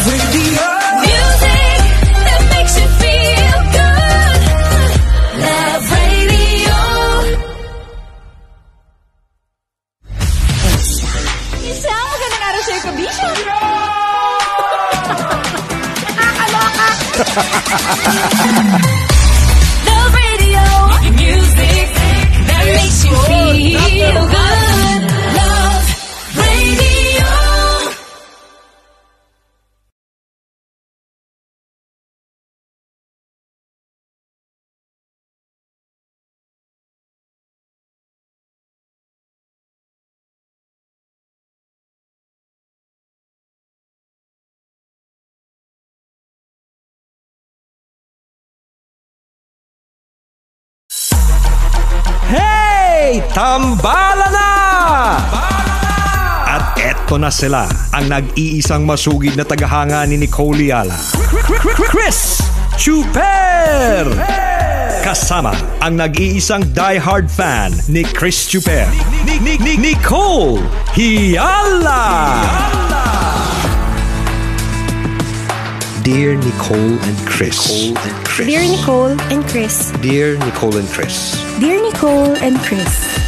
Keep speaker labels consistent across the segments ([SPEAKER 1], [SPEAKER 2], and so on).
[SPEAKER 1] I'll Tambala na! At eto na sila, ang nag-iisang masugid na tagahanga ni Nicole Yala. Chris Chuper! Kasama ang nag-iisang diehard fan ni Chris Chuper. Nicole Hiala! Dear Nicole and Chris. Nicole and Chris. Dear Nicole and Chris. Dear Nicole and Chris. Dear Nicole and Chris.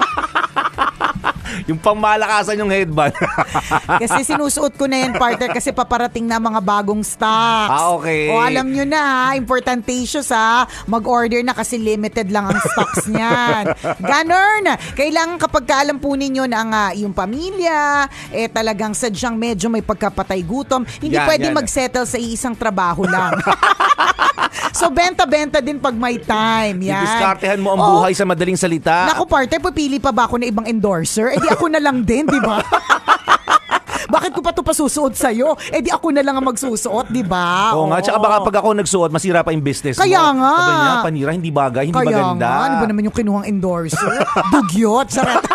[SPEAKER 1] yung pangmalakasan yung headband. kasi sinusuot ko na yan, partner, kasi
[SPEAKER 2] paparating na mga bagong stocks. Ah, okay. O alam nyo na, ha, importantatious ha, mag-order na kasi limited lang ang stocks niyan. Ganun! Kailangan kapag alam po ninyo na ang uh, yung pamilya, eh talagang sadyang medyo may pagkapatay gutom, hindi yan, pwede yan. magsettle sa iisang trabaho lang. so, benta-benta din pag may time. Yan. Didiskartehan
[SPEAKER 1] mo ang oh, buhay sa madaling salita. Naku,
[SPEAKER 2] parte, pipili pa ba ako na ibang endorser? Eh di ako na lang din, di ba? Bakit ko pa ito pasusuot sa'yo? Eh di ako na lang ang magsusuot, di ba? Oo, Oo nga, tsaka baka
[SPEAKER 1] pag ako nagsuot, masira pa yung business Kaya mo. nga. Sabi niya, panira, hindi bagay, hindi Kaya maganda. Kaya nga, ano ba
[SPEAKER 2] naman yung kinuhang endorser? Dugyot, sarap.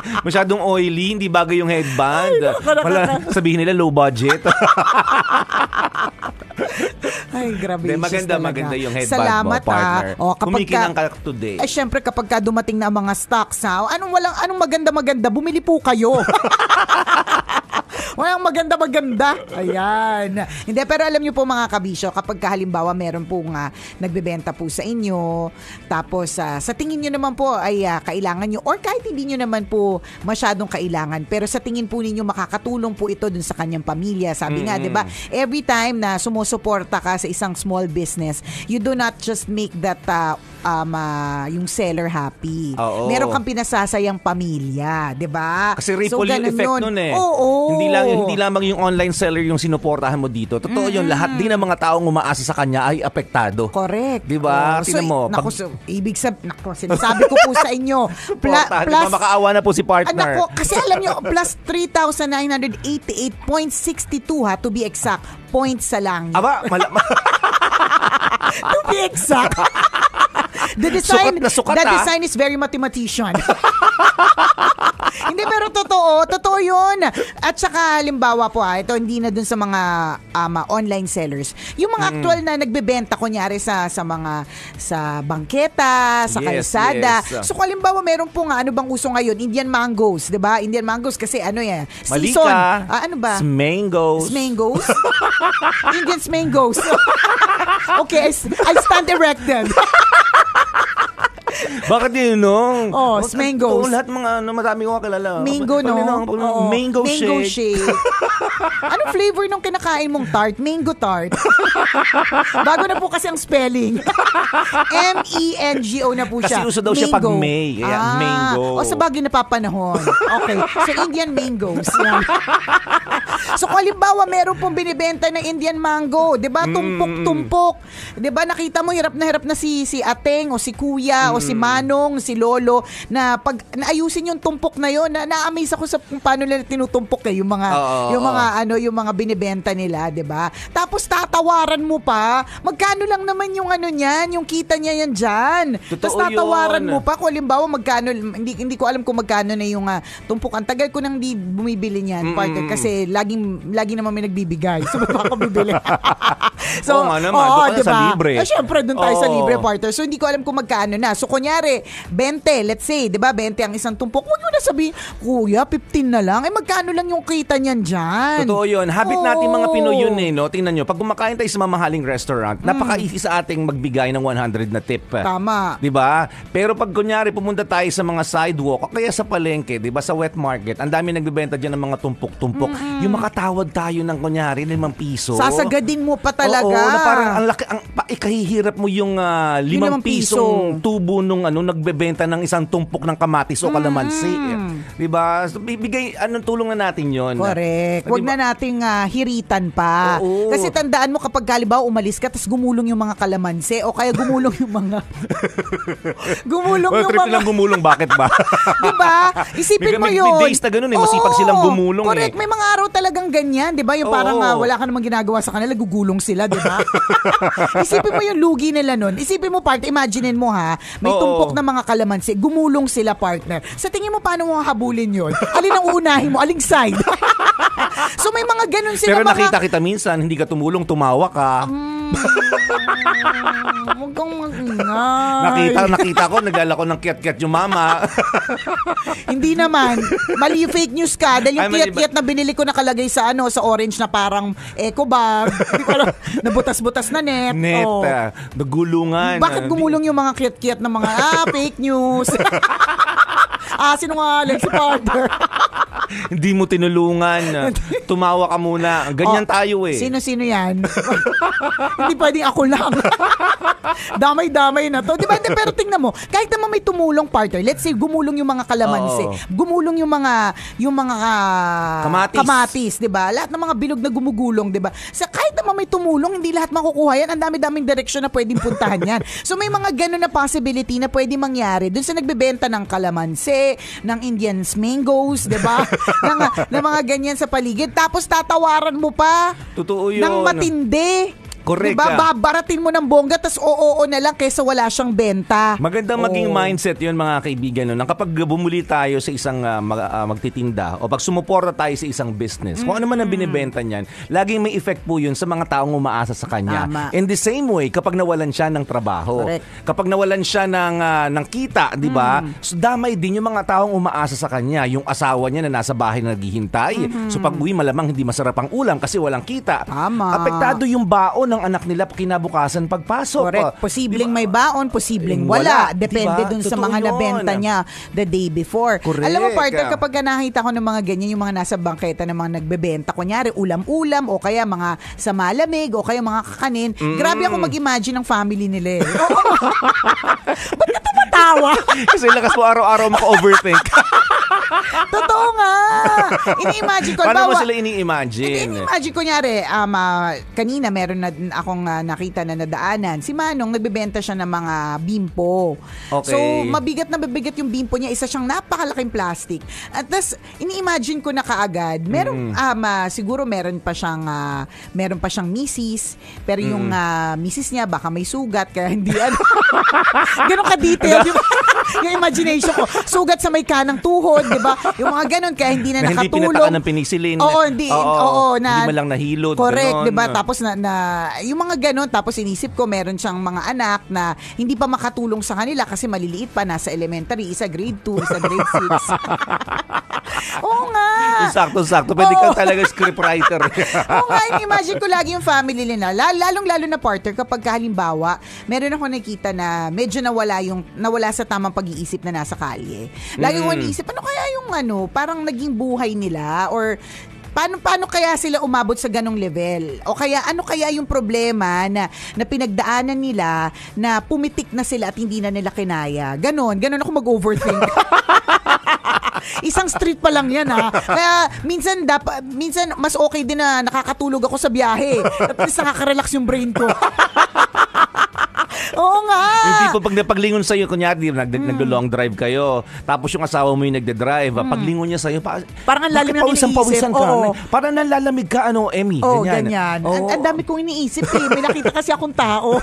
[SPEAKER 1] Masyadong oily, hindi bagay yung headband. Ay, Wala, sabihin nila low budget.
[SPEAKER 2] Ay, grabe. maganda, talaga. maganda yung headband Salamat mo, ah. partner. Ah. O, kapag Kumikinang ka, ka today. Eh, syempre, kapag ka dumating na ang mga stocks, ha? Ah, anong, walang, anong maganda-maganda, bumili po kayo. Walang maganda-maganda. Ayan. Hindi, pero alam nyo po mga kabisyo, kapag halimbawa meron po nga ah, nagbebenta po sa inyo, tapos uh, sa tingin nyo naman po ay uh, kailangan nyo, or kahit hindi nyo naman po masyadong kailangan, pero sa tingin po ninyo makakatulong po ito dun sa kanyang pamilya. Sabi mm-hmm. nga, di ba? Every time na sumusuporta ka sa isang small business, you do not just make that uh, um, uh, yung seller happy. Oo. Meron kang pinasasayang pamilya, 'di ba? Kasi ripple so, yung effect nun. nun eh. Oo. Hindi lang hindi
[SPEAKER 1] lamang yung online seller yung sinuportahan mo dito. Totoo mm-hmm. 'yun, lahat din ng mga taong umaasa sa kanya ay apektado. Correct. 'Di ba? Oh, so, mo. Eh, naku, pag... so,
[SPEAKER 2] ibig sab nako, sinasabi ko po
[SPEAKER 1] sa inyo, pla- Porta, plus diba, makaawa na po si partner. Ah, nako, kasi alam niyo, plus
[SPEAKER 2] 3,988.62 ha to be exact points sa lang. Aba, mal- to be exact. The design, sukat na sukat, the ah. design is very mathematician. hindi, pero totoo. Totoo yun. At saka, halimbawa po ha, ah, ito hindi na dun sa mga um, online sellers. Yung mga mm. actual na nagbebenta, kunyari sa, sa mga, sa bangketa, sa yes, kalsada. Yes. So, halimbawa, meron po nga, ah, ano bang uso ngayon? Indian mangoes, di ba? Indian mangoes kasi ano yan? Malika. Season. ano ba?
[SPEAKER 1] Mangoes.
[SPEAKER 2] Mangoes? Indian mangoes. okay, I, I stand erected.
[SPEAKER 1] Bakit yun, no? Oh, oh mangoes. Totoo, lahat mga, ano, marami ko kakilala. Mango, no? Pag, no? mango, shake.
[SPEAKER 2] ano flavor nung kinakain mong tart? Mango tart. Bago na po kasi ang spelling. M-E-N-G-O na po siya. Kasi uso daw mango. siya pag May. Kaya ah, mango. O sa bagay na papanahon. Okay. So Indian mangoes. Yan. so kung halimbawa meron pong binibenta ng Indian mango, 'di ba? Tumpok-tumpok. Mm. 'Di ba? Nakita mo hirap na hirap na si si Ateng o si Kuya mm. o si mm. Manong, si Lolo na pag naayusin yung tumpok na yon, na, na ako sa kung paano nila tinutumpok eh, yung mga uh, yung mga ano yung mga binebenta nila, 'di ba? Tapos tatawaran mo pa, magkano lang naman yung ano niyan, yung kita niya yan diyan. Tapos tatawaran yun. mo pa, kung halimbawa magkano hindi hindi ko alam kung magkano na yung uh, ah, tumpok. Ang tagal ko nang di bumibili niyan, mm-hmm. partner, kasi laging lagi naman may nagbibigay. So baka bibili. so, oo, oh, naman, oo, oh, diba? sa libre. Eh, syempre, doon tayo oh. sa libre, partner. So hindi ko alam kung magkano na. So kunyari, 20, let's say, 'di ba? 20 ang isang tumpok. Huwag mo na sabihin, "Kuya, 15 na lang." Eh magkano lang yung kita niyan diyan? yan. Totoo yun. Habit Oo. natin mga Pinoy yun
[SPEAKER 1] eh. No? Tingnan nyo, pag kumakain tayo sa mamahaling restaurant, mm. napaka-easy sa ating magbigay ng 100 na tip. Tama. ba? Diba? Pero pag kunyari, pumunta tayo sa mga sidewalk kaya sa palengke, di ba sa wet market, ang dami nagbebenta dyan ng mga tumpok-tumpok. Mm-hmm. Yung makatawag tayo ng kunyari, limang piso. Sasagadin
[SPEAKER 2] mo pa talaga. Oo, na parang
[SPEAKER 1] ang laki, ang, pa, ikahihirap mo yung uh, limang, limang pisong piso. tubo nung ano, nagbebenta ng isang tumpok ng kamatis o mm. kalamansi. mm 'Di ba? So, bigay anong tulong na natin 'yon. Correct. Diba? Huwag na
[SPEAKER 2] nating uh, hiritan pa. Oo. Kasi tandaan mo kapag halimbawa umalis ka tapos gumulong yung mga kalamansi o kaya gumulong yung mga
[SPEAKER 1] gumulong well, yung trip mga lang gumulong bakit ba? 'Di ba? Isipin may, mo 'yon. May days na ganoon eh, masipag Oo, silang gumulong correct. eh. Correct. May
[SPEAKER 2] mga araw talagang ganyan, 'di ba? Yung parang uh, wala ka namang ginagawa sa kanila, gugulong sila, 'di ba? Isipin mo yung lugi nila noon. Isipin mo part, imaginein mo ha, may Oo. tumpok na mga kalamansi, gumulong sila partner. Sa tingin mo paano mo habulin yon? Alin ang
[SPEAKER 1] uunahin mo? Aling side? so may mga ganun sila. Pero mga... nakita kita minsan, hindi ka tumulong, tumawa ka. Um,
[SPEAKER 2] Huwag kang magingay. Nakita, nakita
[SPEAKER 1] ko, nagdala ko ng kiat-kiat yung mama.
[SPEAKER 2] Hindi naman. Mali fake news ka. Dahil yung kiat-kiat na binili ko nakalagay sa ano, sa orange na parang eco bag. Nabutas-butas na net. Net. Oh. Ah.
[SPEAKER 1] Nagulungan. Bakit gumulong
[SPEAKER 2] yung mga kiat-kiat na mga, ah, fake news.
[SPEAKER 1] Ah, sinungaling si partner. Hindi mo tinulungan. Tumawa ka muna. Ganyan oh, tayo eh.
[SPEAKER 2] Sino-sino yan? Hindi pwedeng ako lang. Damay-damay na to. Di Pero tingnan mo, kahit naman may tumulong partner, let's say gumulong yung mga kalamansi, oh. gumulong yung mga yung mga ah, kamatis, kamatis 'di ba? Lahat ng mga bilog na gumugulong, 'di ba? Sa so, kahit naman may tumulong, hindi lahat makukuha yan. Ang dami-daming direksyon na pwedeng puntahan yan. so may mga ganun na possibility na pwedeng mangyari dun sa nagbebenta ng kalamansi, ng Indian mangoes, 'di ba? ng, ng mga ganyan sa paligid. Tapos tatawaran mo pa.
[SPEAKER 1] Totoo yun. Nang
[SPEAKER 2] matindi. Correct. Diba? Ah. Ba, baratin mo ng bongga, tas oo, oo na lang kaysa wala siyang benta.
[SPEAKER 1] Magandang oh. maging mindset yun mga kaibigan. No? Nang kapag bumuli tayo sa isang uh, ah, mag, uh, ah, magtitinda o pag sumuporta tayo sa isang business, mm-hmm. kung ano man ang binebenta niyan, laging may effect po yun sa mga taong umaasa sa kanya. Tama. In the same way, kapag nawalan siya ng trabaho, Correct. kapag nawalan siya ng, uh, ng kita, di ba? Mm-hmm. So, damay din yung mga taong umaasa sa kanya, yung asawa niya na nasa bahay na naghihintay. Mm-hmm. So pag uwi, malamang hindi masarap ang ulam kasi walang kita. Tama. Apektado yung baon ng anak nila kinabukasan pagpasok. Correct. Oh, posibleng diba? may baon, posibleng eh, wala. wala. Depende diba? dun sa Totoo mga yun. nabenta niya
[SPEAKER 2] the day before. Correct. Alam mo, partner, ah. kapag nakita ko ng mga ganyan, yung mga nasa bangketa ng mga nagbebenta, kunyari ulam-ulam o kaya mga sa malamig o kaya mga kakanin, mm. grabe ako mag-imagine ng family nila eh.
[SPEAKER 1] Ba't tawa. Kasi lakas mo araw-araw maka-overthink. Totoo nga. Ini-imagine ko. Paano mo sila ini-imagine? Ini-imagine
[SPEAKER 2] ko nyari, um, uh, kanina meron na akong uh, nakita na nadaanan. Si Manong, nagbebenta siya ng mga bimpo. Okay. So, mabigat na mabigat yung bimpo niya. Isa siyang napakalaking plastic. At tas, ini-imagine ko na kaagad, meron, mm. um, uh, siguro meron pa siyang, uh, meron pa siyang misis, pero mm. yung uh, misis niya, baka may sugat, kaya hindi ano. Ganon ka-detail yung, yung imagination ko. Sugat sa may kanang tuhod, di ba? Yung mga ganun, kaya hindi na, na nakatulog. Hindi pinatakan
[SPEAKER 1] ng penicillin. Oo, hindi. Oo, oo na, hindi malang nahilot. Correct, di ba? Tapos
[SPEAKER 2] na, na, yung mga ganun, tapos inisip ko, meron siyang mga anak na hindi pa makatulong sa kanila kasi maliliit pa, nasa elementary, isa grade 2, isa grade 6.
[SPEAKER 1] oo nga. Sakto-sakto. Pwede oh. ka talaga scriptwriter. oo nga, imagine
[SPEAKER 2] ko lagi yung family nila. Lalong-lalo na partner kapag halimbawa, meron ako nakita na medyo nawala yung nawala wala sa tamang pag-iisip na nasa kalye. Lagi mm. ko iniisip, ano kaya yung ano, parang naging buhay nila or paano paano kaya sila umabot sa ganong level? O kaya ano kaya yung problema na na pinagdaanan nila na pumitik na sila at hindi na nila kinaya? Ganon, ganon ako mag-overthink. Isang street pa lang yan ha. Kaya minsan dapat minsan mas okay din na nakakatulog ako sa biyahe. At least
[SPEAKER 1] nakaka-relax yung brain ko. Oo nga. Yung tipo pag napaglingon sa iyo kunyari nag mm. naglo-long drive kayo, tapos yung asawa mo yung nagde-drive, mm. paglingon niya sa iyo, pa, parang ang lalim ng isang Pawisan ka, oh. Parang nalalamig ka ano, Emmy, oh, ganyan. ganyan. Oh. Ang dami kong iniisip eh, may nakita kasi akong tao.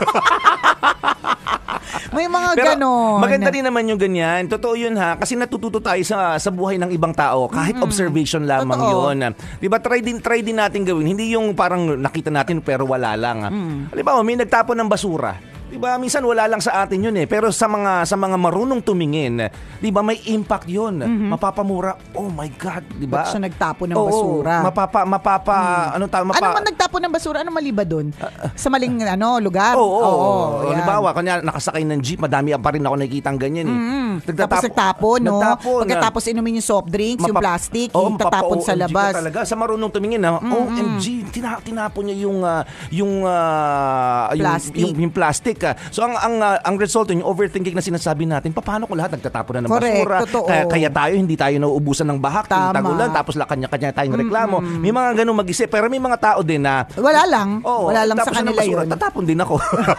[SPEAKER 1] May mga Pero, ganon. Maganda rin naman yung ganyan. Totoo yun ha. Kasi natututo tayo sa sa buhay ng ibang tao. Kahit mm-hmm. observation lamang Totoo. yun. Di ba, try din, try din natin gawin. Hindi yung parang nakita natin pero wala lang. Mm. Halimbawa, may nagtapon ng basura. 'Di ba? Minsan wala lang sa atin 'yun eh, pero sa mga sa mga marunong tumingin, 'di ba may impact 'yun. Mm-hmm. Mapapamura. Oh my god, 'di ba? siya nagtapon ng Oo, basura? Mapapa mapapa hmm. ano tawag mapapa. Ano man
[SPEAKER 2] nagtapon ng basura? Ano mali ba doon? Ah, ah. sa
[SPEAKER 1] maling ano
[SPEAKER 2] lugar? Oo. Oh, oh, oh, Halimbawa,
[SPEAKER 1] kanya nakasakay ng jeep, madami pa rin ako nakikita ganyan eh. Mm-hmm. Nagtatapon, Tapos nagtapon, no? Nagtapon, Pagkatapos
[SPEAKER 2] inumin yung soft drinks, mapa- yung plastic, oh, yung tatapon sa labas. Talaga
[SPEAKER 1] sa marunong tumingin na mm-hmm. OMG, tina- tinapon niya yung uh, yung, uh, yung, yung yung plastic ka. So ang ang uh, ang result yung overthinking na sinasabi natin, paano ko lahat nagtatapon na ng Correct, basura? Totoo. Kaya, kaya tayo hindi tayo nauubusan ng bahak, Tama. ng tapos la kanya-kanya tayong reklamo. Mm-hmm. May mga ganung mag-isip pero may mga tao din na
[SPEAKER 2] wala lang, oh, wala lang sa kanila basura, yun.
[SPEAKER 1] Tatapon din ako.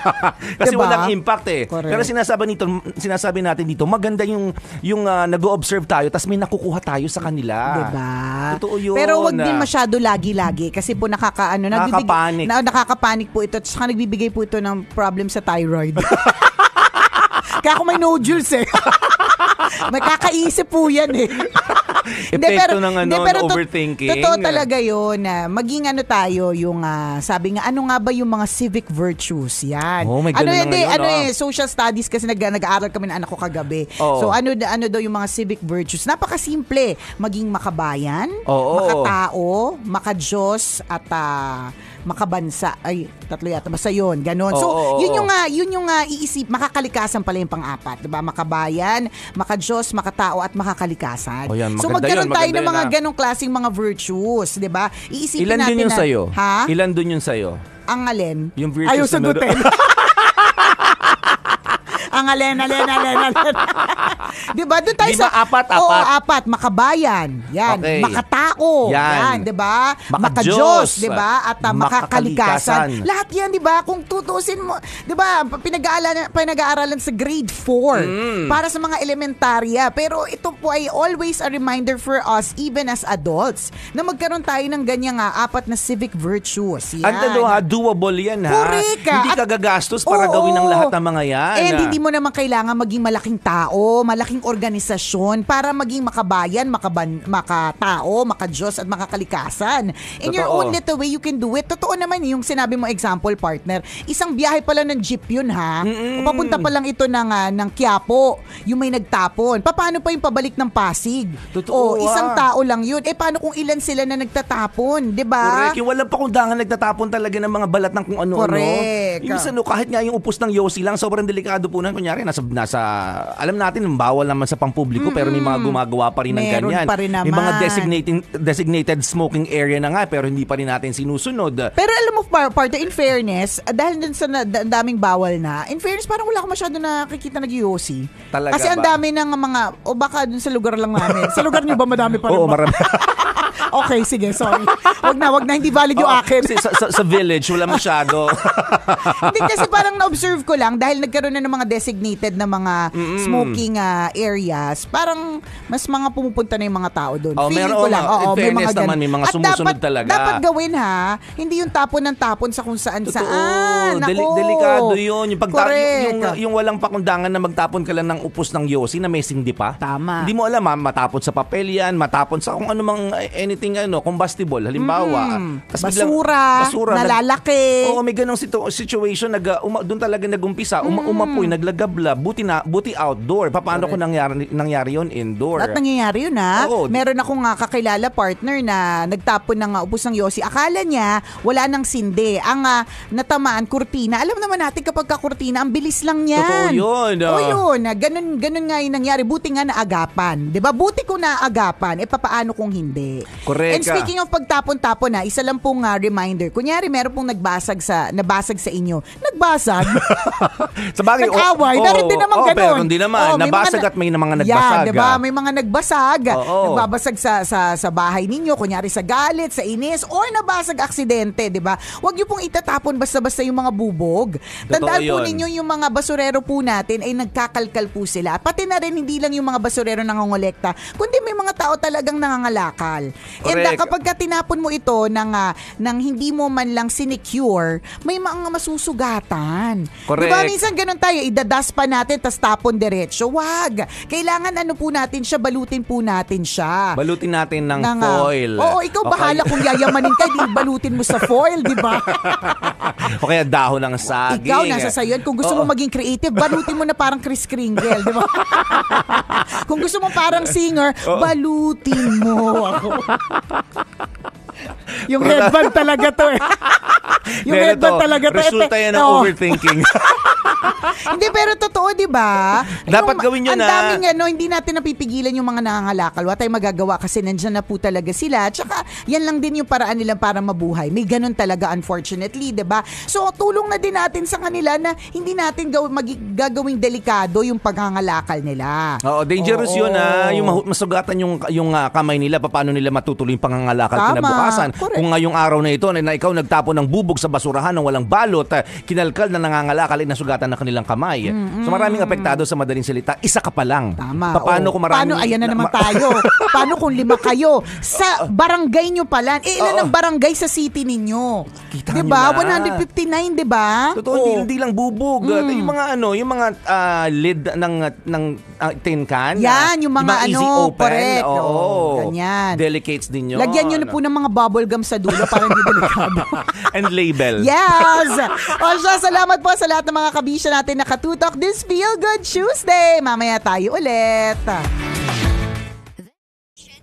[SPEAKER 1] Kasi diba? walang impact eh. Correct. Pero sinasabi nito, sinasabi natin dito, maganda yung yung uh, ah, nag-observe tayo tapos may nakukuha tayo sa kanila. Diba? Totoo yun. Pero wag din masyado
[SPEAKER 2] lagi-lagi kasi po nakakaano, nakakapanik. Na, nakakapanik po ito at saka nagbibigay po ito ng problem sa tayo thyroid. Kaya ako may nodules eh. Magkakaisip po yan eh. Epekto de, pero, ng ano, de, pero to, overthinking. Totoo talaga yun. Na ah. maging ano tayo, yung uh, sabi nga, ano nga ba yung mga civic virtues? Yan. Oh, may ano yun, na ngayon, ano ah. eh, social studies kasi nag, nag-aaral kami ng anak ko kagabi. Oh. So ano, ano daw yung mga civic virtues? Napakasimple. Maging makabayan, oh, oh. makatao, makajos, at uh, makabansa. Ay, tatlo yata. Basta yun, ganun. so, ah, yun yung, uh, ah, yun yung uh, iisip, makakalikasan pala yung pang-apat. Diba? Makabayan, makadiyos, makatao, at makakalikasan. Oh, yan. so, magkaroon tayo ng mga na. Ah. ganong klaseng mga virtues. Diba? Iisipin Ilan natin dun yung na, sa'yo? Ha?
[SPEAKER 1] Ilan dun yung sa'yo?
[SPEAKER 2] Ang alin? Yung virtues Ayaw sagutin. ang alen, alen, alen, alen. 'Di ba? Doon tayo Lima, sa apat, apat. Oo, apat, makabayan. Yan, okay. makatao. Yan, yan 'di ba? Makajos, 'di ba? At uh, makakalikasan. Lahat 'yan, 'di ba? Kung tutusin mo, 'di ba? Pinag-aaralan pinag-aaralan sa grade 4 mm. para sa mga elementarya. Pero ito po ay always a reminder for us even as adults na magkaroon tayo ng ganyang uh, apat na civic virtues. Yan. Ang tanong ha,
[SPEAKER 1] doable yan ha. Correct. Ah. Hindi ka gagastos para oo, gawin ng lahat ng mga yan. And ah. hindi mo
[SPEAKER 2] naman kailangan maging malaking tao, malaking malaking organisasyon para maging makabayan, makaban, makatao, makadiyos at makakalikasan. In Totoo. your own little way, you can do it. Totoo naman yung sinabi mo example partner. Isang biyahe pala ng jeep yun ha. Mm-mm. papunta pa lang ito ng, uh, ng Quiapo, yung may nagtapon. Paano pa yung pabalik ng Pasig? Totoo. O, oh, isang ah. tao lang yun. Eh paano kung ilan sila na nagtatapon, 'di ba? Correct. Yung walang pakundangan nagtatapon talaga ng mga balat ng kung
[SPEAKER 1] ano-ano. Correct. Yung isa, no, kahit nga yung upos ng Yossi lang, sobrang delikado po na. Kunyari, nasa, nasa alam natin, bawa bawal naman sa pampubliko mm-hmm. pero may mga gumagawa pa rin ng Meron ganyan. Pa rin naman. May mga designated designated smoking area na nga pero hindi pa rin natin sinusunod. Pero alam mo part in
[SPEAKER 2] fairness, dahil din sa daming bawal na, in fairness parang wala akong masyado nakikita nag-yosi.
[SPEAKER 1] Talaga Kasi ang dami
[SPEAKER 2] ng mga o baka dun sa lugar lang namin. sa lugar niyo ba madami pa rin? Oo, marami. Okay, sige, sorry.
[SPEAKER 1] Wag na, wag na, hindi valid yung Oo, akin. sa, sa, sa village, wala masyado. Hindi kasi parang
[SPEAKER 2] na-observe ko lang dahil nagkaroon na ng mga designated na mga smoking ah, areas, parang mas mga pumupunta na yung mga tao doon. Oh, Feeling ko oh, lang. oo, Oo, may fairness mga naman, may mga sumusunod dapat, talaga. Dapat gawin ha, hindi yung tapon ng tapon sa kung saan saan. Totoo. Deli- delikado yun. Yung, pagta- yung, yung,
[SPEAKER 1] yung walang pakundangan na magtapon ka lang ng upos ng yosi na may sindi pa. Tama. Hindi mo alam, ha? matapon sa papel yan, matapon sa kung anumang eh, anything ano, combustible, halimbawa, mm. biglang- basura, basura, nalalaki. Oo, may ganung situ- situation nag uh, uma, doon talaga nagumpisa, uma, mm. umapoy, naglagablab, buti na buti outdoor. Pa, paano ko nangyari nangyari 'yon indoor? At nangyayari
[SPEAKER 2] yun ha. Oo. Meron ako nga ah, kakilala partner na nagtapon ng uh, ubos ng yosi. Akala niya wala nang sindi. Ang ah, natamaan kurtina. Alam naman natin kapag ka kurtina, ang bilis lang niyan. Totoo yun, ah. Oo yun. Ah. Ganun, ganun nga yung nangyari. Buti nga naagapan. 'Di ba Buti ko naagapan. E papaano kung hindi?
[SPEAKER 1] Correct. And speaking of
[SPEAKER 2] pagtapon-tapon na, isa lang pong uh, reminder. Kunyari, meron pong nagbasag sa, nabasag sa inyo. Nagbasag?
[SPEAKER 1] sa bagay, Nag-away. Oh, meron oh, din naman oh, ganun. Meron naman. Oh, nabasag mga, at may mga nagbasag. Yan, diba? Ah. May
[SPEAKER 2] mga nagbasag. Oh, oh. Nagbabasag sa, sa, sa bahay ninyo. Kunyari sa galit, sa inis, or nabasag aksidente, di ba? Huwag niyo pong itatapon basta-basta yung mga bubog. Tandaan po ninyo yung mga basurero po natin ay nagkakalkal po sila. Pati na rin hindi lang yung mga basurero nangongolekta, kundi may mga tao talagang nangangalakal. And uh, kapag ka tinapon mo ito ng, uh, ng hindi mo man lang sinecure, may mga masusugatan. Correct. Diba? Minsan ganun tayo, idadas pa natin tas tapon diretso. Wag! Kailangan ano po natin siya, balutin po natin siya.
[SPEAKER 1] Balutin natin ng, ng ah, foil. oo, ikaw okay. bahala kung
[SPEAKER 2] yayamanin ka, di balutin mo sa foil, di ba?
[SPEAKER 1] o kaya dahon ng saging. Ikaw, nasa sayo. Kung
[SPEAKER 2] gusto oo. mo maging creative, balutin mo na parang Chris Kringle, di ba? Kung gusto mo parang singer, oh. balutin mo ako.
[SPEAKER 1] Yung headband talaga to eh. Yung headband talaga to. Eh. Resulta yan ng overthinking
[SPEAKER 2] hindi, pero totoo, di ba? Dapat
[SPEAKER 1] gawin nyo na. Ang ah. daming
[SPEAKER 2] ano, hindi natin napipigilan yung mga nangangalakal. Wala tayong magagawa kasi nandyan na po talaga sila. Tsaka, yan lang din yung paraan nila para mabuhay. May ganun talaga, unfortunately, di ba? So, tulong na din natin sa kanila na hindi natin gaw- mag- gagawing delikado yung paghangalakal nila.
[SPEAKER 1] Oo, dangerous Oo. yun ah. na yung masugatan yung, yung uh, kamay nila, paano nila matutuloy yung pangangalakal Tama. kinabukasan. Correct. Kung ngayong araw na ito na, na ikaw nagtapon ng bubog sa basurahan ng walang balot, uh, kinalkal na nangangalakal, nasugatan na kanilang kamay kamay. Mm-hmm. So maraming apektado sa madaling salita. Isa ka pa lang. Tama. Paano oh. kung marami... Paano, ayan na naman tayo.
[SPEAKER 2] paano kung lima kayo? Sa barangay nyo lang. Eh, ilan ang barangay sa city ninyo? Kita diba? nyo na. 159, diba? Totoo, oh.
[SPEAKER 1] hindi, lang bubog. Mm. Yung mga ano, yung mga uh, lid ng, ng uh, tin can. Yan, ah, yung mga, ano, easy open. correct. Oo. Oh. Ganyan. Delicates din yun. Lagyan nyo na
[SPEAKER 2] po ng mga bubble gum sa dulo para
[SPEAKER 1] hindi delikado. And label. Yes!
[SPEAKER 2] O siya, salamat po sa lahat ng mga kabisya natin na nakatutok this Feel Good Tuesday. Mamaya tayo ulit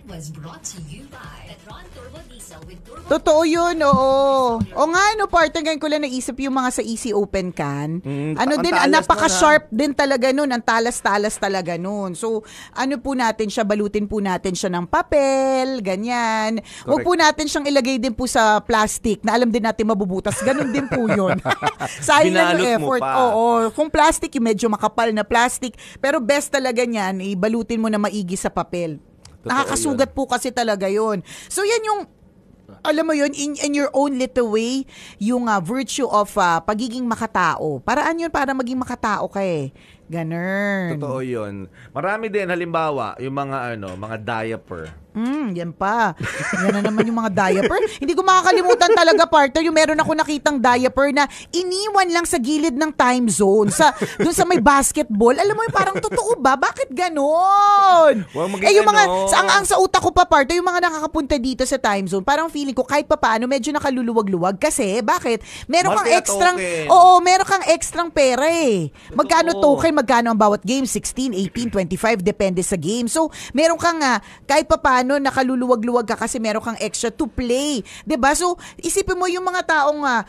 [SPEAKER 2] was brought to you by Petron Turbo Diesel with Turbo... Totoo yun, oo. O nga, no, partner, ganyan ko lang naisip yung mga sa Easy Open Can. Mm, ano din, ah, napaka-sharp na. din talaga nun. Ang talas-talas talaga nun. So, ano po natin siya, balutin po natin siya ng papel, ganyan. Huwag po natin siyang ilagay din po sa plastic na alam din natin mabubutas. Ganun din po yun. Sayang lang yung effort. Oo, kung plastic, yung medyo makapal na plastic. Pero best talaga niyan, ibalutin mo na maigi sa papel. Nakakasugat po kasi talaga yun. So yan yung alam mo yun, in, in your own little way, yung uh, virtue of uh, pagiging makatao. Paraan yun para maging makatao ka eh. Ganun. Totoo
[SPEAKER 1] yun. Marami din, halimbawa, yung mga ano, mga diaper.
[SPEAKER 2] Mm, yan pa. Yan na naman yung mga diaper. Hindi ko makakalimutan talaga, partner, yung meron ako nakitang diaper na iniwan lang sa gilid ng time zone. Sa, dun sa may basketball. Alam mo yung parang totoo ba? Bakit ganon? eh, yung mga, sa, ang, ang sa utak ko pa, partner, yung mga nakakapunta dito sa time zone, parang feeling ko kahit pa paano, medyo nakaluluwag-luwag. Kasi, bakit? Meron kang extra, oo, meron kang extra pera eh. Magkano token, magkano ang bawat game? 16, 18, 25, depende sa game. So, meron kang, uh, kahit pa paano, ano, nakaluluwag-luwag ka kasi meron kang extra to play. 'di ba So, isipin mo yung mga taong uh,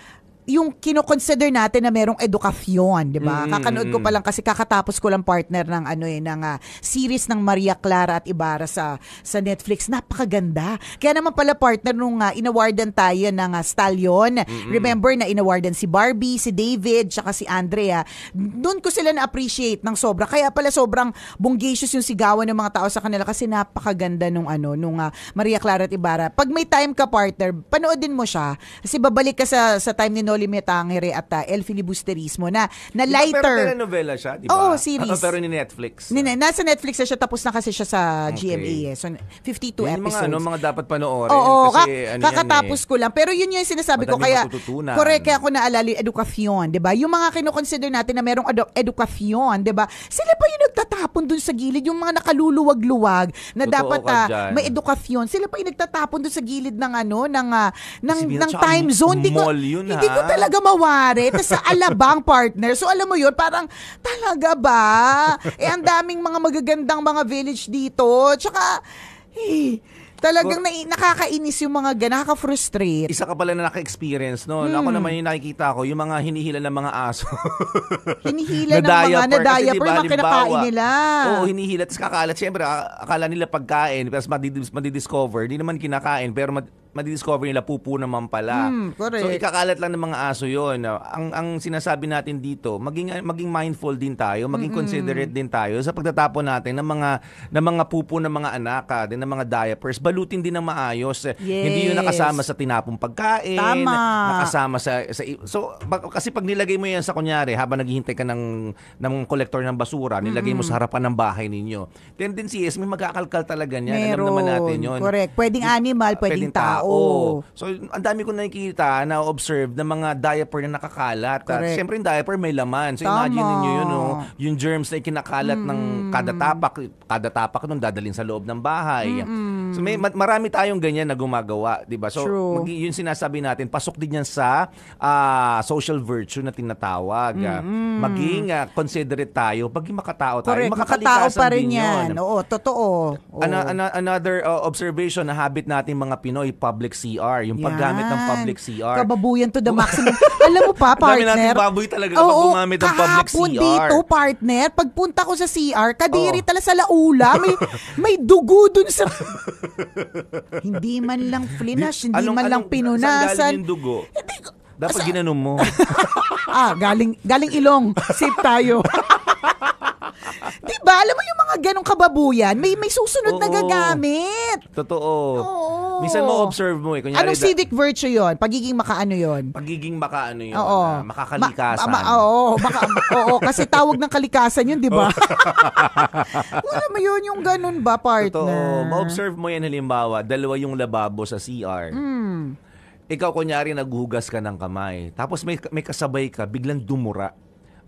[SPEAKER 2] yung kinoconsider natin na merong edukasyon, 'di ba? Mm-hmm. Kakanood ko pa lang kasi kakatapos ko lang partner ng ano eh ng uh, series ng Maria Clara at Ibarra sa sa Netflix. Napakaganda. Kaya naman pala partner nung uh, inawardan tayo ng uh, Stallion. Mm-hmm. Remember na inawardan si Barbie, si David, tsaka si Andrea. Doon ko sila na-appreciate ng sobra. Kaya pala sobrang bonggacious yung sigawan ng mga tao sa kanila kasi napakaganda nung ano nung uh, Maria Clara at Ibarra. Pag may time ka partner, panoodin mo siya kasi babalik ka sa sa time ni Nolly Limetangere at uh, El Filibusterismo na, na lighter. Pero
[SPEAKER 1] telenovela siya, di ba? Oo, series. pero ni Netflix.
[SPEAKER 2] Ni, nasa Netflix na siya, tapos na kasi siya sa GMA. Okay. Eh. So, 52 yan episodes. Mga, ano,
[SPEAKER 1] mga dapat panoorin. Oo, kasi, ka- ano kakatapos eh. ko
[SPEAKER 2] lang. Pero yun yung sinasabi Madami ko. Kaya, matututunan. correct, kaya ako naalala yung edukasyon, di ba? Yung mga kinoconsider natin na merong edukasyon, di ba? Sila pa yung nagtatapon dun sa gilid, yung mga nakaluluwag-luwag na Totoo dapat uh, may edukasyon. Sila pa yung nagtatapon dun sa gilid ng ano, ng, uh, ng, ng, time zone. Hindi yun, hindi ko doon talaga mawari. Tapos sa alabang partner. So alam mo yun, parang talaga ba? Eh ang daming mga magagandang mga village dito. Tsaka, eh, Talagang nai- nakakainis
[SPEAKER 1] yung mga ganun, nakaka-frustrate. Isa ka pala na naka-experience no. Hmm. Ako naman yung nakikita ko, yung mga hinihila ng mga aso. hinihila ng mga na diaper, pero kinakain nila. Oo, hinihila. Tapos kakalat, siyempre, akala nila pagkain, tapos madidis- madidiscover, hindi naman kinakain, pero mad- madidiscover nila pupo naman pala. Mm, So ikakalat lang ng mga aso 'yon. Ah, ang ang sinasabi natin dito, maging maging mindful din tayo, maging Mm-mm. considerate din tayo sa pagtatapon natin ng mga ng mga pupo ng mga anak, ah, din ng mga diapers. Balutin din ng maayos. Yes. Hindi 'yun nakasama sa tinapong pagkain, Tama. nakasama sa, sa so bak, kasi pag nilagay mo 'yan sa kunyari habang naghihintay ka ng ng collector ng basura, nilagay Mm-mm. mo sa harapan ng bahay ninyo. Tendency is may magkakalkal talaga niyan. Meron. Alam naman natin 'yon. Correct. Pwedeng animal, pwedeng, pwedeng tao tao. So, ang dami ko nakikita na observe ng mga diaper na nakakalat. Correct. At syempre, yung diaper may laman. So, Tama. imagine niyo yun, no? yung germs na ikinakalat mm. ng kada tapak, kada tapak nun dadalhin sa loob ng bahay. Mm-mm. So may marami tayong ganyan na gumagawa, 'di ba? So mag- yun sinasabi natin, pasok din yan sa ah, social virtue na tinatawag. Ah, mm-hmm. Maging ah, considerate tayo, maging makatao tayo, Correct. Makatao pa rin yan.
[SPEAKER 2] Oo, totoo. Oo. Ana-
[SPEAKER 1] another uh, observation na habit natin mga Pinoy, public CR, yung paggamit ng public CR.
[SPEAKER 2] Kababuyan to the maximum. Alam mo pa, partner? dami partner. nating baboy talaga kapag Oo, gumamit ng public kahapon CR. dito, partner, pagpunta ko sa CR, kadiri Oo. Oh. tala sa laula, may, may dugo dun sa hindi man lang flinash, hindi anong, man lang pinunasan. Saan yung
[SPEAKER 1] dugo? Hindi eh, ko, Dapat ginanong mo.
[SPEAKER 2] ah, galing galing ilong. Sip tayo. ba, alam mo yung mga ganong kababuyan, may may susunod Oo. na gagamit.
[SPEAKER 1] Totoo. Oo. Minsan mo observe mo eh. Kunyari, Anong da-
[SPEAKER 2] virtue yon? Pagiging makaano yon?
[SPEAKER 1] pagiging makaano yon. Oo. ah, makakalikasan. Ma- ma- oo, maka- oo, kasi
[SPEAKER 2] tawag ng kalikasan yun, di ba? Wala mo yun, yung ganun ba, partner?
[SPEAKER 1] Totoo. Ma-observe mo yan halimbawa, dalawa yung lababo sa CR.
[SPEAKER 2] Hmm.
[SPEAKER 1] Ikaw kunyari naghuhugas ka ng kamay, tapos may may kasabay ka, biglang dumura.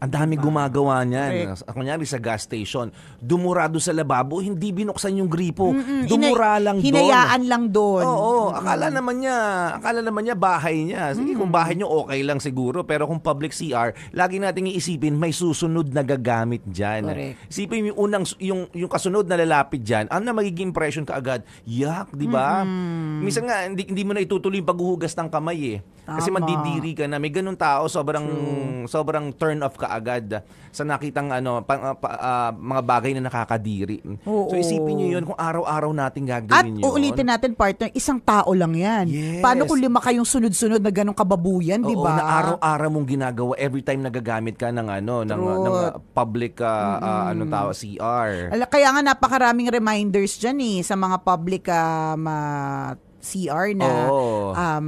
[SPEAKER 1] Ang dami diba? gumagawa niyan. Correct. Ang Kunyari sa gas station, dumurado sa lababo, hindi binuksan yung gripo. Mm-mm. Dumura Hina- lang doon. Hinayaan lang doon. Oo, oo. akala naman niya, akala naman niya bahay niya. Sige, kung bahay niyo okay lang siguro, pero kung public CR, lagi nating iisipin may susunod na gagamit diyan. Correct. Isipin mo yung unang yung yung kasunod na lalapit diyan, ano na magiging impression ka agad? Yak, di ba? Minsan nga hindi, hindi mo na itutuloy yung paghuhugas ng kamay eh. Kasi madidiri ka na. May ganun tao, sobrang True. sobrang turn off ka agad sa nakitang ano pa, pa, uh, mga bagay na nakakadiri. Oo, so isipin niyo 'yun kung araw-araw natin gagawin At 'yun. At uulitin
[SPEAKER 2] natin partner, isang tao lang 'yan. Yes. Paano kung lima kayong sunod-sunod na ganung kababuyan, 'di ba? na
[SPEAKER 1] araw-araw mong ginagawa every time nagagamit ka ng ano, True. ng ng ah, public uh, mm-hmm. uh, ano tawag CR.
[SPEAKER 2] kaya nga napakaraming reminders diyan eh sa mga public um, uh, CR na oh. um,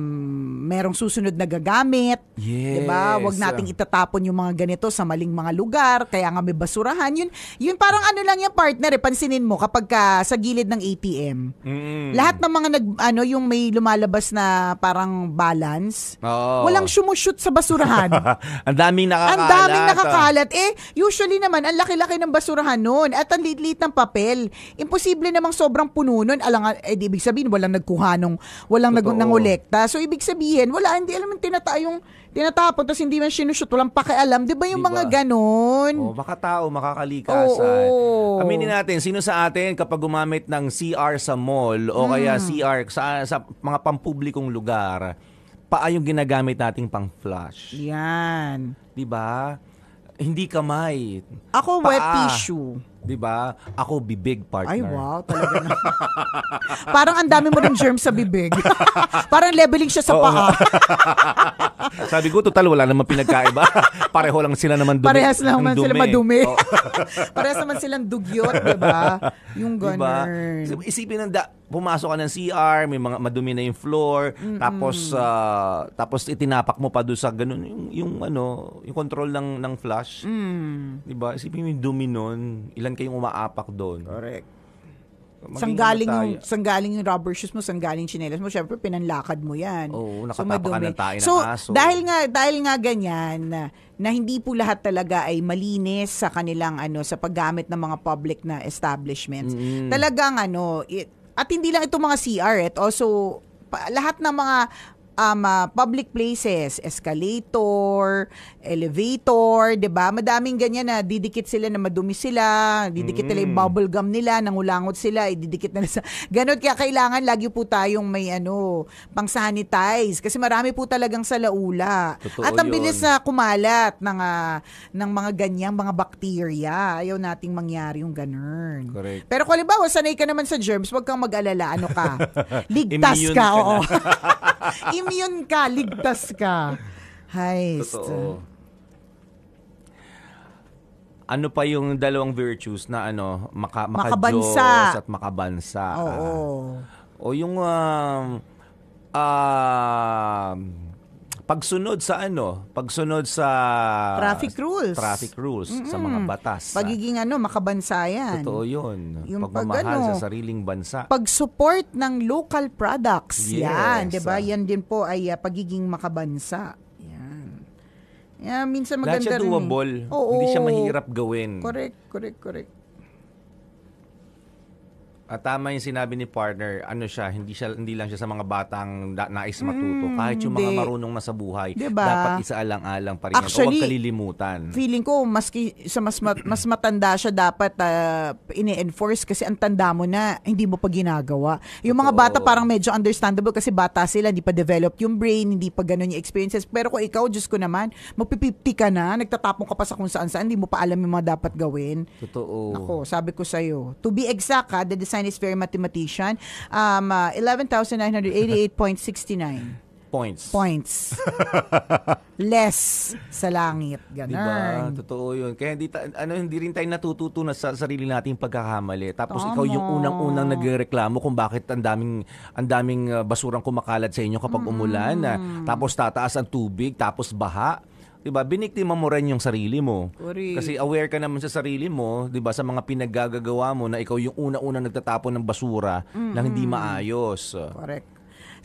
[SPEAKER 2] merong susunod na gagamit. Yes. Diba? Huwag nating itatapon yung mga ganito sa maling mga lugar. Kaya nga may basurahan. Yun, yun parang ano lang yung partner. Eh. Pansinin mo kapag ka sa gilid ng ATM.
[SPEAKER 1] mm Lahat
[SPEAKER 2] ng mga nag, ano, yung may lumalabas na parang balance.
[SPEAKER 1] Oh. Walang sumushoot sa basurahan. ang daming nakakalat. Ang daming nakakalat.
[SPEAKER 2] Eh, usually naman, ang laki-laki ng basurahan noon. At ang liit-liit ng papel. Imposible namang sobrang puno nun. Alang, eh, ibig sabihin, walang nagkuha nung walang Totoo. nangolekta. So ibig sabihin, wala hindi alam tinata yung tinatapon tapos hindi man sinushoot, walang pakialam. 'Di ba yung diba? mga ganun? Oh,
[SPEAKER 1] baka tao makakalikasan. Oh, oh. Aminin natin, sino sa atin kapag gumamit ng CR sa mall o hmm. kaya CR sa, sa mga pampublikong lugar, paa yung ginagamit nating pang-flush. Yan. 'Di ba? Hindi kamay. Ako paa. wet tissue. 'Di ba? Ako bibig partner. Ay wow, talaga na.
[SPEAKER 2] Parang ang dami mo ng germs sa bibig. Parang leveling siya sa Oo. paa.
[SPEAKER 1] Sabi ko, total, wala naman pinagkaiba. Pareho lang sila naman dumi. Parehas lang naman sila madumi.
[SPEAKER 2] Parehas naman silang dugyot, 'di ba?
[SPEAKER 1] Yung diba? ganun. Isipin nanda, pumasok ka ng CR, may mga madumi na yung floor, Mm-mm. tapos uh, tapos itinapak mo pa doon sa ganun yung, yung ano, yung control ng ng flash. Mm. 'Di ba? Isipin mo yung dumi noon, ilan kayong umaapak doon. Correct. Sanggaling yung
[SPEAKER 2] sanggaling yung rubber shoes mo, sanggaling chinelas mo, syempre pinanlakad mo 'yan. Oo, nakatapak so, ka ng tayo so, aso. dahil nga dahil nga ganyan na, na hindi po lahat talaga ay malinis sa kanilang ano sa paggamit ng mga public na establishments. Mm-hmm. Talagang ano, it, at hindi lang itong mga CR, it eh, also lahat ng mga um, uh, public places, escalator, elevator, 'di ba? Madaming ganyan na didikit sila na madumi sila, didikit mm. nila yung mm. bubble gum nila, nangulangot sila, ididikit na sa Ganon kaya kailangan lagi po tayong may ano, pang sanitize kasi marami po talagang salaula. Totoo At ang bilis na kumalat ng uh, ng mga ganyang mga bacteria. Ayaw nating mangyari yung ganun. Correct. Pero kung sanay ka naman sa germs, huwag kang mag-alala, ano ka? Ligtas ka, ka oo. immune ka, ligtas ka. Heist. Totoo.
[SPEAKER 1] Ano pa yung dalawang virtues na ano, maka, makabansa at makabansa. Oo. O yung um, uh, uh, Pagsunod sa ano? Pagsunod sa traffic
[SPEAKER 2] rules. Traffic rules Mm-mm. sa mga batas. Ah. Pagiging ano, makabansayan. Totoo
[SPEAKER 1] 'yun. Yung Pagmamahal pag, ano, sa sariling bansa.
[SPEAKER 2] Pag-support ng local products. Yes. Yan, 'di ba? Ah. Yan din po ay uh, pagiging makabansa. Yan. Yeah, minsan maganda Lahat siya eh. doable. Eh. Oo, Hindi siya mahirap gawin. Correct, correct, correct.
[SPEAKER 1] At ah, tama yung sinabi ni partner, ano siya, hindi siya hindi lang siya sa mga batang da, nais matuto. Mm, Kahit yung mga di. marunong na sa buhay, diba? dapat isaalang-alang pa rin. Actually, huwag kalilimutan.
[SPEAKER 2] Feeling ko, maski sa mas, mas matanda siya, dapat uh, ah, ini-enforce kasi ang tanda mo na, hindi mo pa ginagawa. Yung mga Ito. bata parang medyo understandable kasi bata sila, hindi pa developed yung brain, hindi pa ganun yung experiences. Pero kung ikaw, Diyos ko naman, magpipipti ka na, nagtatapong ka pa sa kung saan-saan, hindi mo pa alam yung mga dapat gawin. Totoo. Ako, sabi ko sa'yo, to be exact ha, the Einstein is very mathematician. Um, uh, 11,988.69 points. Points. Less sa langit. Ganun. Diba?
[SPEAKER 1] Totoo yun. Kaya hindi, ta- ano, hindi rin tayo natututo na sa sarili nating pagkakamali. Tapos Tama. ikaw yung unang-unang nagreklamo kung bakit ang daming, ang daming uh, basurang kumakalat sa inyo kapag mm. umulan. Ah. tapos tataas ang tubig, tapos baha. 'di ba? Biniktima mo rin yung sarili mo. Correct. Kasi aware ka naman sa sarili mo, 'di ba, sa mga pinaggagawa mo na ikaw yung una-una nagtatapon ng basura mm-hmm. na hindi mm-hmm. maayos. Correct.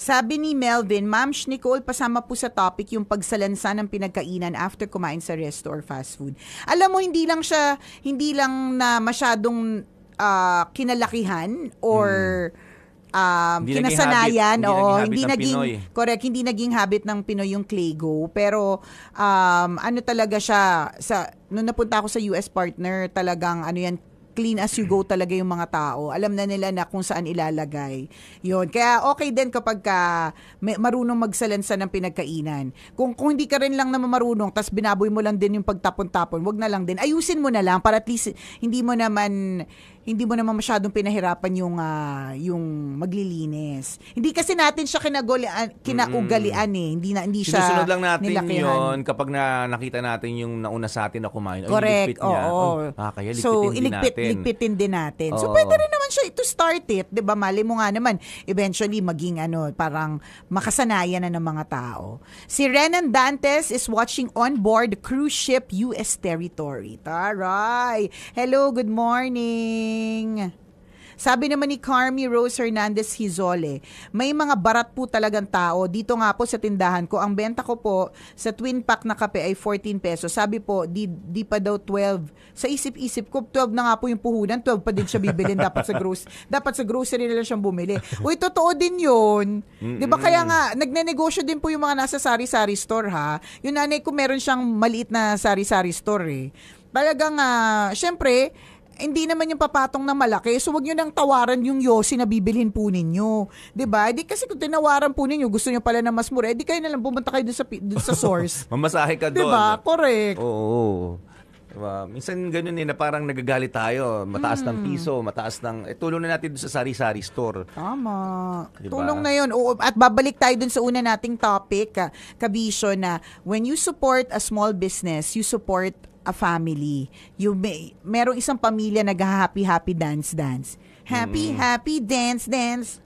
[SPEAKER 2] Sabi ni Melvin, Ma'am Nicole, pasama po sa topic yung pagsalansa ng pinagkainan after kumain sa resto or fast food. Alam mo, hindi lang siya, hindi lang na masyadong uh, kinalakihan or mm um, hindi kinasanayan habit, hindi o hindi naging Pinoy. correct hindi naging habit ng Pinoy yung clay go pero um, ano talaga siya sa nung napunta ako sa US partner talagang ano yan clean as you go talaga yung mga tao. Alam na nila na kung saan ilalagay. Yun. Kaya okay din kapag ka marunong magsalansa ng pinagkainan. Kung, kung hindi ka rin lang na marunong, tas binaboy mo lang din yung pagtapon-tapon, wag na lang din. Ayusin mo na lang para at least hindi mo naman hindi mo naman masyadong pinahirapan yung uh, yung maglilinis. Hindi kasi natin siya kinagolian, kinaugalian mm-hmm. eh. Hindi na hindi siya Sinusunod lang natin nilakihan. yun
[SPEAKER 1] kapag na nakita natin yung nauna sa atin na kumain. Correct. Ay, oh, niya. Oo. Oh, ah, kaya ligpitin so, din iligpit,
[SPEAKER 2] natin. din natin. Oo. So pwede rin naman siya ito start it, 'di ba? Mali mo nga naman eventually maging ano, parang makasanayan na ng mga tao. Si Renan Dantes is watching on board cruise ship US territory. Taray. Hello, good morning morning. Sabi naman ni Carmi Rose Hernandez Hizole, may mga barat po talagang tao. Dito nga po sa tindahan ko, ang benta ko po sa twin pack na kape ay 14 pesos. Sabi po, di, di pa daw 12. Sa isip-isip ko, 12 na nga po yung puhunan, 12 pa din siya bibili. dapat sa grocery, dapat sa grocery nila siyang bumili. Uy, totoo din yun. Di ba kaya nga, nagnenegosyo din po yung mga nasa sari-sari store ha. Yung nanay ko meron siyang maliit na sari-sari store eh. Talagang, uh, syempre, hindi naman yung papatong na malaki. So, wag nyo nang tawaran yung yosi na bibilhin po ninyo. ba? Diba? Di kasi kung tinawaran po ninyo, gusto nyo pala na mas mura, eh, di kayo nalang pumunta kayo dun sa, dun sa source.
[SPEAKER 1] Mamasahe ka diba? doon. Diba? Correct. Oo. oo. Diba? Minsan ganyan eh, na parang nagagalit tayo. Mataas mm. ng piso, mataas ng... Eh, tulong na natin doon sa sari-sari store.
[SPEAKER 2] Tama. Diba? Tulong na yun. Oo, at babalik tayo doon sa una nating topic, ah, kabisyo, na when you support a small business, you support a family. You may, merong isang pamilya nag-happy-happy dance-dance. Happy, mm. happy, dance-dance.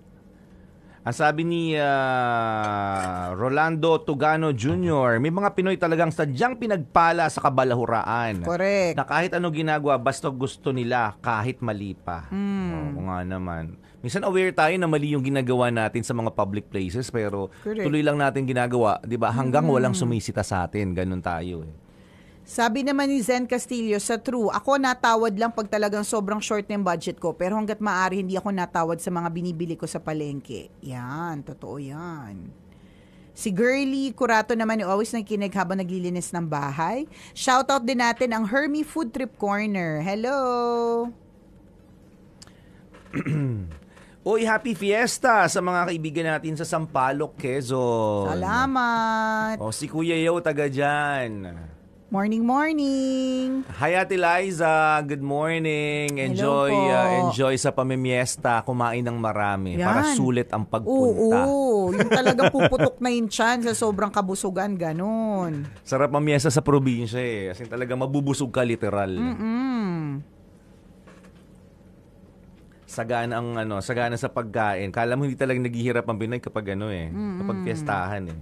[SPEAKER 1] Ang sabi ni uh, Rolando Tugano Jr., may mga Pinoy talagang sadyang pinagpala sa kabalahuraan. Correct. Na kahit ano ginagawa, basta gusto nila, kahit mali pa.
[SPEAKER 2] Mm. Oo
[SPEAKER 1] nga naman. Minsan aware tayo na mali yung ginagawa natin sa mga public places, pero Correct. tuloy lang natin ginagawa, di ba? Hanggang mm. walang sumisita sa atin, ganun tayo eh.
[SPEAKER 2] Sabi naman ni Zen Castillo sa True, ako natawad lang pag talagang sobrang short ng budget ko pero hanggat maaari hindi ako natawad sa mga binibili ko sa palengke. Yan, totoo yan. Si Girly Curato naman always nakikinig habang naglilinis ng bahay. Shoutout din natin ang Hermie Food Trip Corner. Hello!
[SPEAKER 1] Uy, happy fiesta sa mga kaibigan natin sa Sampaloc, Quezon.
[SPEAKER 2] Salamat!
[SPEAKER 1] O, oh, si Kuya Yo, taga dyan.
[SPEAKER 2] Morning, morning!
[SPEAKER 1] Hi, Ate Liza! Good morning! Enjoy uh, enjoy sa pamimiesta, kumain ng marami Yan. para sulit ang pagpunta.
[SPEAKER 2] Oo, oo. yung talagang puputok na yung chan sa sobrang kabusugan, ganun.
[SPEAKER 1] Sarap mamiesta sa probinsya eh. Kasi talaga mabubusog ka literal.
[SPEAKER 2] Mm-mm.
[SPEAKER 1] Sagana ang ano, sagana sa pagkain. Kala mo hindi talaga naghihirap ang Pinoy kapag ano eh, kapag piyestahan eh.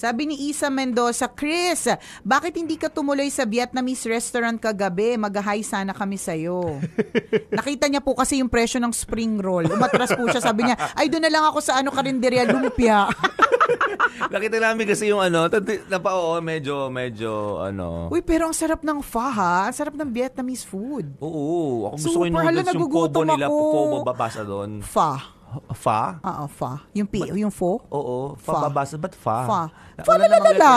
[SPEAKER 2] Sabi ni Isa Mendoza, Chris, bakit hindi ka tumuloy sa Vietnamese restaurant kagabi? Magahay sana kami sa'yo. Nakita niya po kasi yung presyo ng spring roll. Umatras po siya. Sabi niya, ay doon na lang ako sa ano karinderya, lumpia.
[SPEAKER 1] Nakita namin kasi yung ano, napa oo, medyo, medyo ano. Uy,
[SPEAKER 2] pero ang sarap ng pho ha. Ang sarap ng Vietnamese food.
[SPEAKER 1] Oo, ako gusto Super, ko yung noodles, yung kobo nila, ako. kobo babasa doon. Pho. Fa?
[SPEAKER 2] Oo, ah, fa. Yung P, But, yung fo?
[SPEAKER 1] Oo, fa, fa. babasa. Ba't fa? Fa. Fa la la la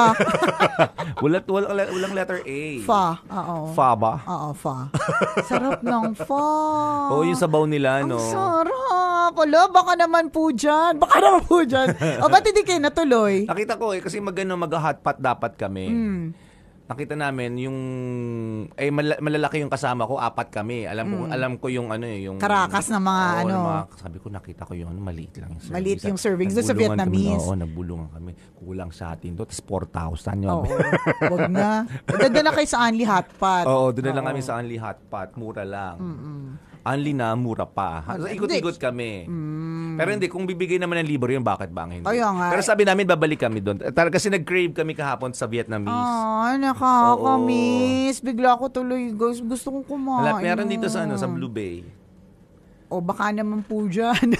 [SPEAKER 1] wala, wala, wala, walang letter A. Fa,
[SPEAKER 2] ah, oo. Fa ba? Oo, fa. sarap ng fa.
[SPEAKER 1] Oo, oh, yung sabaw nila, Ang no? Ang
[SPEAKER 2] sarap. Wala, baka naman po dyan. Baka
[SPEAKER 1] naman po dyan. o, ba't hindi kayo natuloy? Nakita ko eh, kasi mag, ano, mag-hotpot dapat kami. Mm nakita namin yung eh malalaki yung kasama ko, apat kami. Alam ko mm. alam ko yung ano eh, yung karakas ng
[SPEAKER 2] mga oh, ano. Mga,
[SPEAKER 1] sabi ko nakita ko yung ano, maliit lang yung Maliit yung serving do sa Vietnamese. Kami, oo, nagbulungan kami. Kulang sa atin to, tapos 4,000 yun. Oo, wag na. Dadala kayo sa Anli Hot Pot. Oo, doon lang kami sa Anli Hotpot, mura lang. Mm-mm. Only na mura pa. Ha? ikot-ikot kami. Mm. Pero hindi, kung bibigay naman ng libre yun, bakit bang hindi? Ayun nga. Pero eh. sabi namin, babalik kami doon. kasi eh, nag-crave kami kahapon sa Vietnamese.
[SPEAKER 2] Oh, nakakamiss. Bigla ako tuloy, guys. Gusto kong kumain. Wala, meron dito sa, ano, sa Blue Bay. O baka naman po dyan.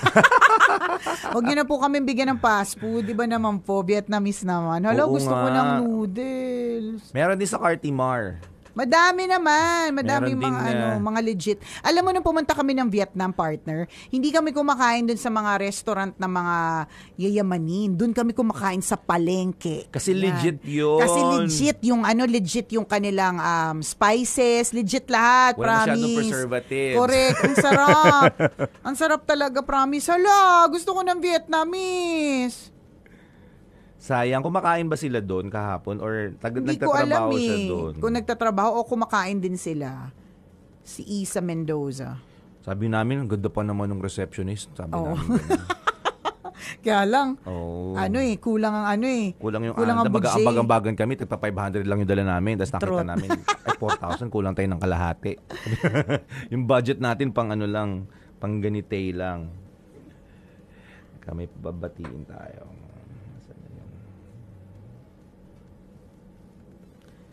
[SPEAKER 2] Huwag niyo na po kami bigyan ng fast food. Di ba naman po, Vietnamese naman. Hello, Oo gusto nga. ko ng
[SPEAKER 1] noodles. Meron din sa Cartimar.
[SPEAKER 2] Madami naman. Madaming mga, din, ano, mga legit. Alam mo, nung pumunta kami ng Vietnam partner, hindi kami kumakain dun sa mga restaurant na mga yayamanin. Dun kami kumakain sa palengke.
[SPEAKER 1] Kasi Yan. legit yun. Kasi legit
[SPEAKER 2] yung ano, legit yung kanilang um, spices. Legit lahat. Wala promise. preservative. Correct. Ang sarap. Ang sarap talaga, promise. Hala, gusto ko ng Vietnamese.
[SPEAKER 1] Sayang, kumakain ba sila doon kahapon or tag- Hindi ko alam nagtatrabaho siya eh. doon? kung
[SPEAKER 2] nagtatrabaho o kumakain din sila. Si Isa Mendoza.
[SPEAKER 1] Sabi namin, ang ganda pa naman ng receptionist. Sabi Oo. Oh. namin. ganun.
[SPEAKER 2] Kaya lang, Oo. Oh. ano eh, kulang ang ano eh. Kulang yung kulang ang budget.
[SPEAKER 1] bagan kami, tagpa 500 lang yung dala namin. Tapos nakita Trot. namin, ay 4,000, kulang tayo ng kalahati. yung budget natin pang ano lang, pang ganitay lang. Kami babatiin tayo.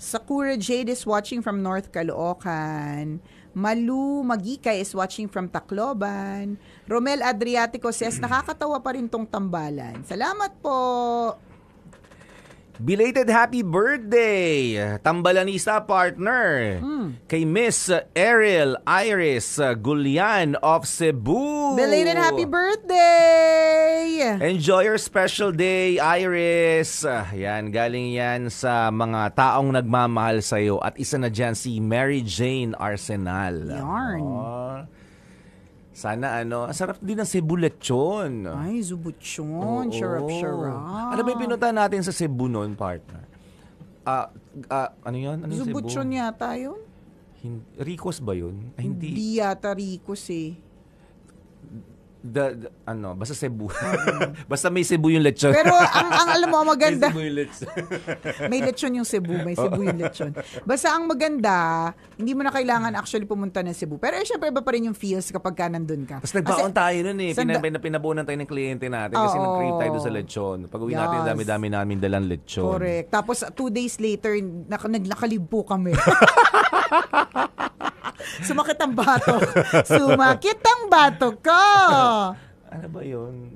[SPEAKER 2] Sakura Jade is watching from North Caloocan. Malu Magika is watching from Tacloban. Romel Adriatico says, nakakatawa pa rin tong tambalan. Salamat po!
[SPEAKER 1] Belated happy birthday, Tambalanisa partner, mm. kay Miss Ariel Iris Gulian of Cebu. Belated happy
[SPEAKER 2] birthday!
[SPEAKER 1] Enjoy your special day, Iris. Yan, galing yan sa mga taong nagmamahal sa'yo. At isa na dyan si Mary Jane Arsenal. Yarn. Aww. Sana ano, ang sarap din ng sibuletsyon. Ay, zubuchon. sarap-sarap. Ano ba yung pinunta natin sa Cebu noon, partner? Ah, ah, ano yun? Ano yung Cebu?
[SPEAKER 2] yata yun?
[SPEAKER 1] Hin- Ricos ba yun? Ah, hindi. Hindi
[SPEAKER 2] yata Ricos eh.
[SPEAKER 1] The, the ano, basta Cebu. Mm. basta may Cebu yung lechon. Pero ang, ang alam mo, ang maganda. may Cebu yung lechon. may lechon yung Cebu, may Cebu yung
[SPEAKER 2] lechon. Basta ang maganda, hindi mo na kailangan mm. actually pumunta ng Cebu. Pero eh, syempre iba pa rin yung feels kapag ka nandun ka. Tapos nagbaon tayo nun eh. Sanda,
[SPEAKER 1] Pina, pinabunan tayo ng kliyente natin kasi oh, nag-crave tayo doon sa lechon. Pag uwi yes. natin, dami-dami namin dalang lechon. Correct.
[SPEAKER 2] Tapos uh, two days later, nak- naglakalibo kami. Sumakit ang batok. Sumakit ang batok ko.
[SPEAKER 1] Ano ba yun?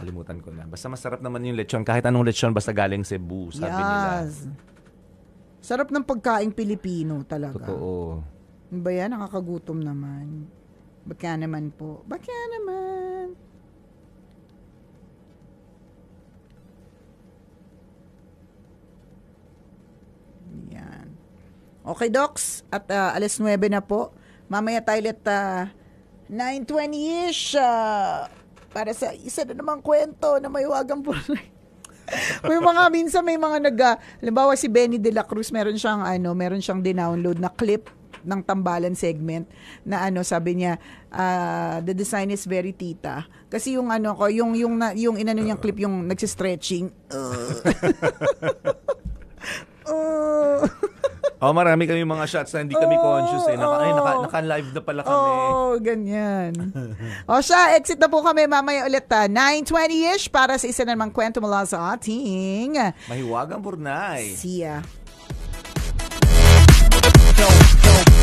[SPEAKER 1] Kalimutan ko na. Basta masarap naman yung lechon. Kahit anong lechon, basta galing Cebu, sabi nila.
[SPEAKER 2] Sarap ng pagkaing Pilipino talaga. Totoo. Ano Ba yan? Nakakagutom naman. Bakya naman po? Bakya naman? Yan. Okay, Docs. At ah, alas 9 na po. Mamaya tayo ulit uh, 9.20-ish uh, para sa isa na namang kwento na may wagang buhay. may mga minsan may mga nag ah, halimbawa si Benny De La Cruz meron siyang ano, meron siyang dinownload na clip ng tambalan segment na ano sabi niya uh, the design is very tita kasi yung ano ko yung yung na, yung inano niyang clip yung nagse-stretching uh. uh.
[SPEAKER 1] Oh, marami kami mga shots na hindi kami oh, conscious eh. Naka, oh. ay, naka, oh. naka-live na pala kami. oh,
[SPEAKER 2] ganyan. o oh, siya, exit na po kami mamaya ulit. Uh, ah. 9.20-ish para sa isa namang kwento mula sa ating...
[SPEAKER 1] Mahiwagang Burnay. Siya. Go, go.